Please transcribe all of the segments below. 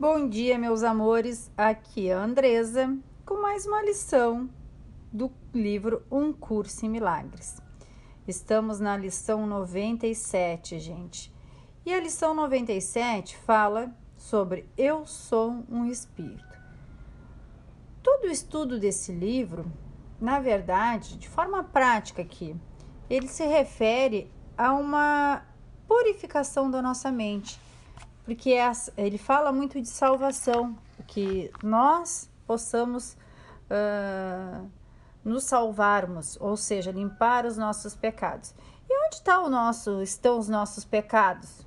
Bom dia, meus amores. Aqui é a Andresa com mais uma lição do livro Um Curso em Milagres. Estamos na lição 97, gente. E a lição 97 fala sobre Eu sou um espírito. Todo o estudo desse livro, na verdade, de forma prática aqui, ele se refere a uma purificação da nossa mente porque é ele fala muito de salvação, que nós possamos uh, nos salvarmos, ou seja, limpar os nossos pecados. E onde está o nosso, estão os nossos pecados?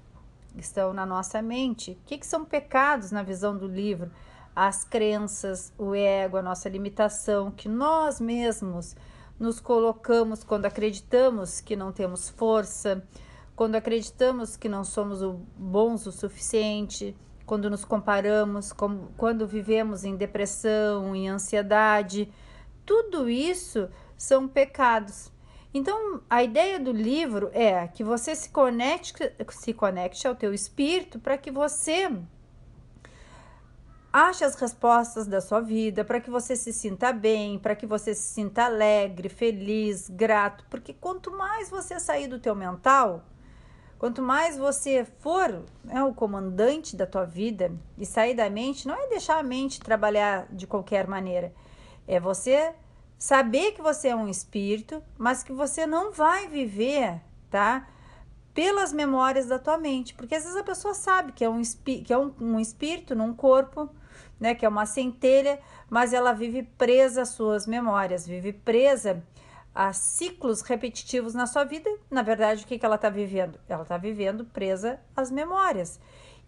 Estão na nossa mente. O que, que são pecados na visão do livro? As crenças, o ego, a nossa limitação, que nós mesmos nos colocamos quando acreditamos que não temos força, quando acreditamos que não somos bons o suficiente, quando nos comparamos, quando vivemos em depressão, em ansiedade, tudo isso são pecados. Então, a ideia do livro é que você se conecte, se conecte ao teu espírito para que você ache as respostas da sua vida, para que você se sinta bem, para que você se sinta alegre, feliz, grato, porque quanto mais você sair do teu mental, Quanto mais você for né, o comandante da tua vida e sair da mente, não é deixar a mente trabalhar de qualquer maneira. É você saber que você é um espírito, mas que você não vai viver, tá? Pelas memórias da tua mente, porque às vezes a pessoa sabe que é um, que é um, um espírito num corpo, né? Que é uma centelha, mas ela vive presa às suas memórias, vive presa a ciclos repetitivos na sua vida, na verdade, o que, que ela está vivendo? Ela está vivendo presa às memórias.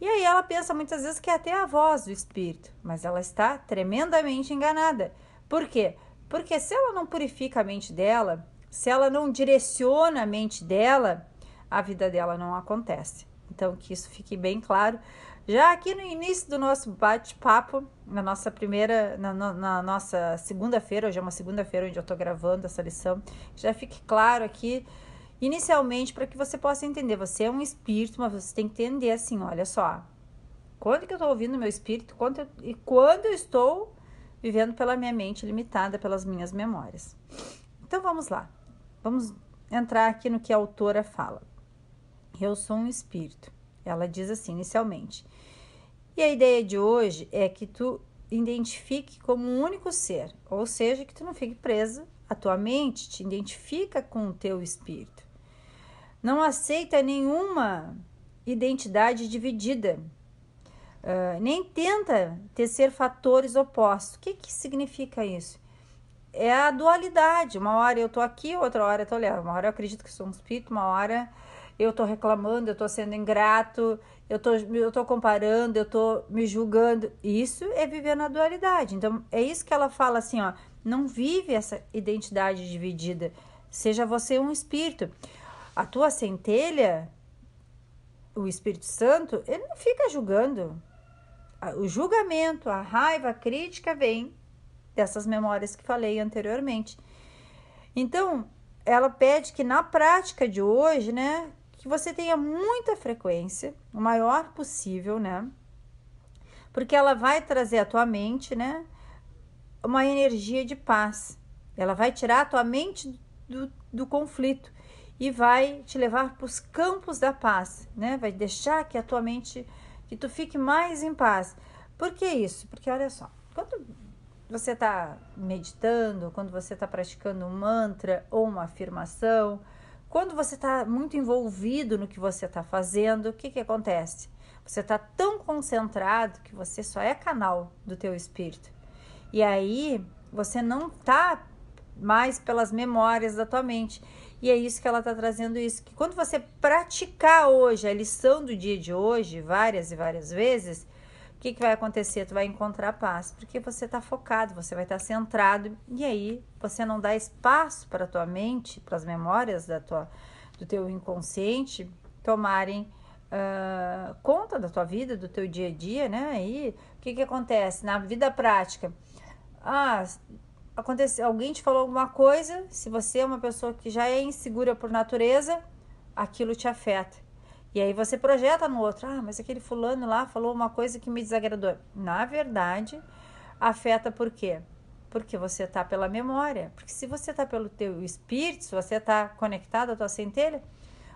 E aí ela pensa muitas vezes que é até a voz do espírito, mas ela está tremendamente enganada. Por quê? Porque se ela não purifica a mente dela, se ela não direciona a mente dela, a vida dela não acontece. Então, que isso fique bem claro. Já aqui no início do nosso bate-papo, na nossa primeira, na, na, na nossa segunda-feira, hoje é uma segunda-feira onde eu estou gravando essa lição, já fique claro aqui, inicialmente, para que você possa entender. Você é um espírito, mas você tem que entender assim: olha só, quando que eu estou ouvindo meu espírito quando eu, e quando eu estou vivendo pela minha mente limitada, pelas minhas memórias. Então vamos lá, vamos entrar aqui no que a autora fala. Eu sou um espírito. Ela diz assim inicialmente. E a ideia de hoje é que tu identifique como um único ser, ou seja, que tu não fique presa a tua mente, te identifica com o teu espírito. Não aceita nenhuma identidade dividida, uh, nem tenta tecer fatores opostos. O que, que significa isso? É a dualidade. Uma hora eu tô aqui, outra hora eu tô lá. Uma hora eu acredito que sou um espírito, uma hora eu tô reclamando, eu tô sendo ingrato, eu tô, eu tô comparando, eu tô me julgando. Isso é viver na dualidade. Então, é isso que ela fala assim, ó, não vive essa identidade dividida. Seja você um espírito. A tua centelha, o Espírito Santo, ele não fica julgando. O julgamento, a raiva, a crítica vem dessas memórias que falei anteriormente. Então, ela pede que na prática de hoje, né, que você tenha muita frequência, o maior possível, né? Porque ela vai trazer à tua mente, né, uma energia de paz. Ela vai tirar a tua mente do, do conflito e vai te levar para os campos da paz, né? Vai deixar que a tua mente, que tu fique mais em paz. Por que isso? Porque olha só, quando você está meditando, quando você está praticando um mantra ou uma afirmação, quando você está muito envolvido no que você está fazendo, o que, que acontece? Você está tão concentrado que você só é canal do teu espírito. E aí você não está mais pelas memórias da tua mente. E é isso que ela está trazendo isso, que quando você praticar hoje a lição do dia de hoje, várias e várias vezes, que, que vai acontecer? Tu vai encontrar paz, porque você está focado, você vai estar tá centrado, e aí você não dá espaço para a tua mente, para as memórias da tua, do teu inconsciente tomarem uh, conta da tua vida, do teu dia a dia, né? Aí o que, que acontece? Na vida prática, ah, aconteceu, alguém te falou alguma coisa, se você é uma pessoa que já é insegura por natureza, aquilo te afeta. E aí você projeta no outro, ah, mas aquele fulano lá falou uma coisa que me desagradou. Na verdade, afeta por quê? Porque você está pela memória. Porque se você está pelo teu espírito, se você está conectado à tua centelha,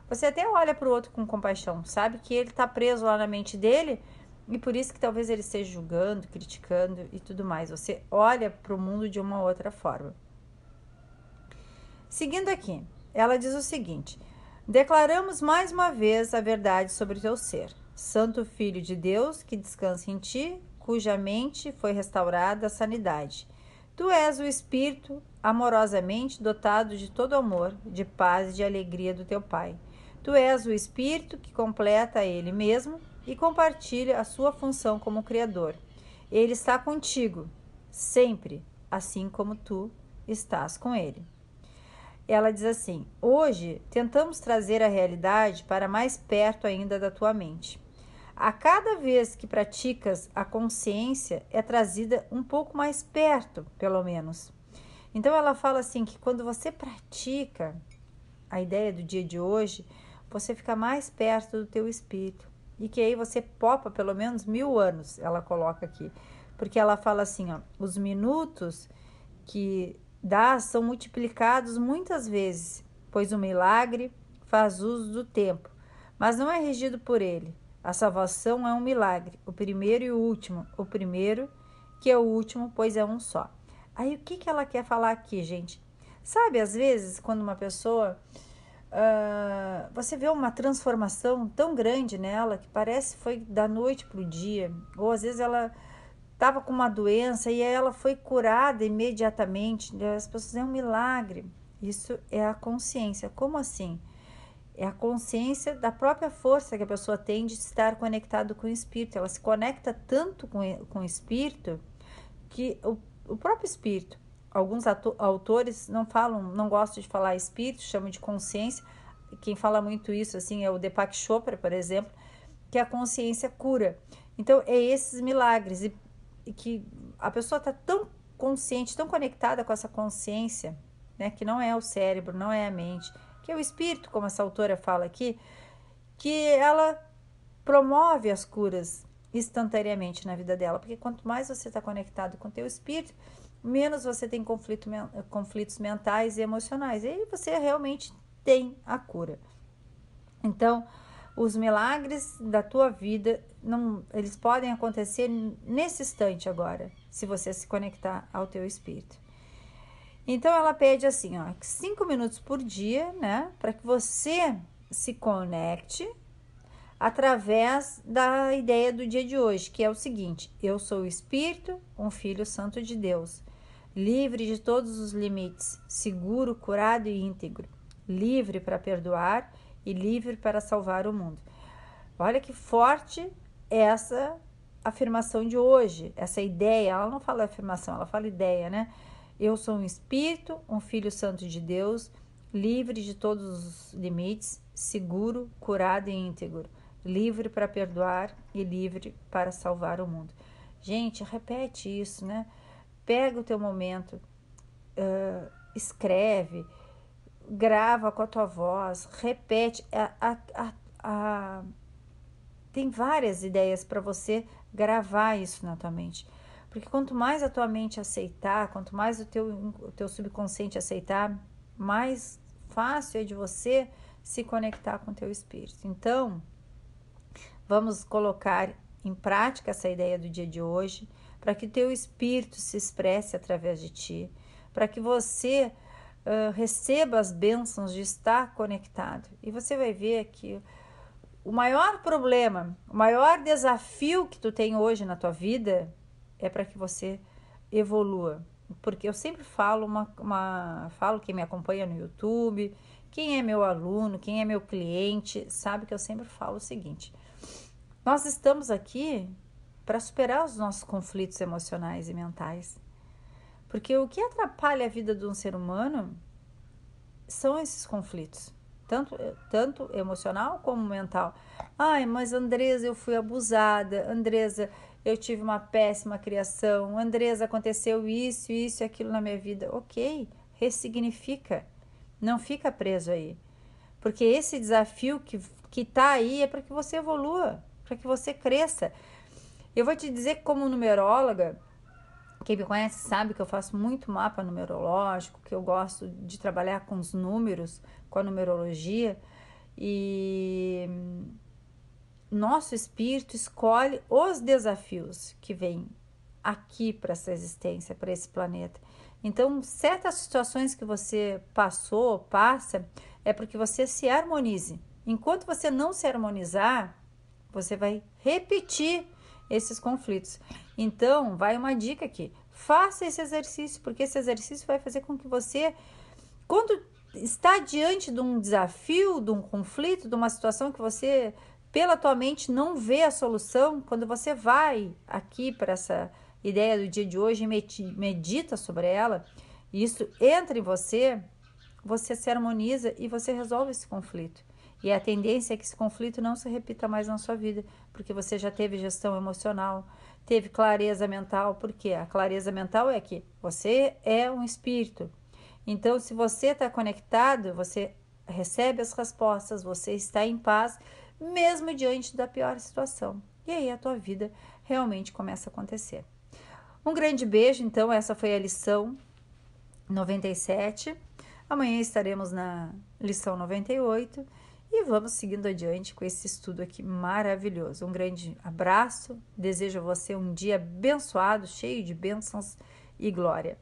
você até olha para o outro com compaixão, sabe que ele está preso lá na mente dele e por isso que talvez ele esteja julgando, criticando e tudo mais. Você olha para o mundo de uma outra forma. Seguindo aqui, ela diz o seguinte: Declaramos mais uma vez a verdade sobre teu ser. Santo Filho de Deus, que descansa em ti, cuja mente foi restaurada a sanidade. Tu és o Espírito amorosamente dotado de todo amor, de paz e de alegria do teu Pai. Tu és o Espírito que completa ele mesmo e compartilha a sua função como Criador. Ele está contigo, sempre, assim como tu estás com ele. Ela diz assim: Hoje tentamos trazer a realidade para mais perto ainda da tua mente. A cada vez que praticas, a consciência é trazida um pouco mais perto, pelo menos. Então ela fala assim que quando você pratica a ideia do dia de hoje, você fica mais perto do teu espírito e que aí você popa pelo menos mil anos, ela coloca aqui, porque ela fala assim, ó, os minutos que dá são multiplicados muitas vezes, pois o milagre faz uso do tempo, mas não é regido por ele. A salvação é um milagre, o primeiro e o último, o primeiro que é o último, pois é um só. Aí o que, que ela quer falar aqui, gente? Sabe, às vezes, quando uma pessoa. Uh, você vê uma transformação tão grande nela que parece foi da noite para o dia, ou às vezes ela estava com uma doença e ela foi curada imediatamente. Né? As pessoas é um milagre. Isso é a consciência. Como assim? É a consciência da própria força que a pessoa tem de estar conectado com o espírito. Ela se conecta tanto com, com o espírito que o, o próprio espírito, alguns autores não falam, não gostam de falar espírito, chamam de consciência. Quem fala muito isso assim é o Deepak Chopra, por exemplo, que a consciência cura. Então, é esses milagres. E que a pessoa está tão consciente, tão conectada com essa consciência, né, que não é o cérebro, não é a mente, que é o espírito, como essa autora fala aqui, que ela promove as curas instantaneamente na vida dela, porque quanto mais você está conectado com o teu espírito, menos você tem conflito, conflitos mentais e emocionais, e aí você realmente tem a cura. Então, os milagres da tua vida não, eles podem acontecer nesse instante agora, se você se conectar ao teu espírito. Então ela pede assim, ó, cinco minutos por dia, né, para que você se conecte através da ideia do dia de hoje, que é o seguinte: eu sou o espírito, um filho santo de Deus, livre de todos os limites, seguro, curado e íntegro, livre para perdoar e livre para salvar o mundo. Olha que forte essa afirmação de hoje, essa ideia. Ela não fala afirmação, ela fala ideia, né? Eu sou um espírito, um filho santo de Deus, livre de todos os limites, seguro, curado e íntegro, livre para perdoar e livre para salvar o mundo. Gente, repete isso, né? Pega o teu momento, uh, escreve, grava com a tua voz, repete. A, é, a, a, a... Tem várias ideias para você gravar isso na tua mente. Porque quanto mais a tua mente aceitar, quanto mais o teu, o teu subconsciente aceitar, mais fácil é de você se conectar com o teu espírito. Então, vamos colocar em prática essa ideia do dia de hoje, para que o teu espírito se expresse através de ti, para que você receba as bênçãos de estar conectado. E você vai ver que o maior problema, o maior desafio que tu tem hoje na tua vida é para que você evolua. Porque eu sempre falo uma, uma, falo quem me acompanha no YouTube, quem é meu aluno, quem é meu cliente, sabe que eu sempre falo o seguinte: nós estamos aqui para superar os nossos conflitos emocionais e mentais. Porque o que atrapalha a vida de um ser humano são esses conflitos, tanto, eh, tanto emocional como mental. Ai, mas Andresa, eu fui abusada. Andresa, eu tive uma péssima criação. Andresa, aconteceu isso, isso e aquilo na minha vida. Ok, ressignifica. Não fica preso aí. Porque esse desafio que, que tá aí é para que você evolua, para que você cresça. Eu vou te dizer que, como numeróloga, quem me conhece sabe que eu faço muito mapa numerológico, que eu gosto de trabalhar com os números, com a numerologia. E hum, nosso espírito escolhe os desafios que vêm aqui para essa existência, para esse planeta. Então, certas situações que você passou, passa, é porque você se harmonize. Enquanto você não se harmonizar, você vai repetir esses conflitos. Então, vai uma dica aqui: faça esse exercício, porque esse exercício vai fazer com que você, quando está diante de um desafio, de um conflito, de uma situação que você pela tua mente não vê a solução, quando você vai aqui para essa ideia do dia de hoje e medita sobre ela, isso entra em você, você se harmoniza e você resolve esse conflito. E é a tendência é que esse conflito não se repita mais na sua vida, porque você já teve gestão emocional, teve clareza mental, porque a clareza mental é que você é um espírito. Então, se você está conectado, você recebe as respostas, você está em paz, mesmo diante da pior situação. E aí a tua vida realmente começa a acontecer. Um grande beijo, então, essa foi a lição 97. Amanhã estaremos na lição 98. E vamos seguindo adiante com esse estudo aqui maravilhoso. Um grande abraço, desejo a você um dia abençoado, cheio de bênçãos e glória.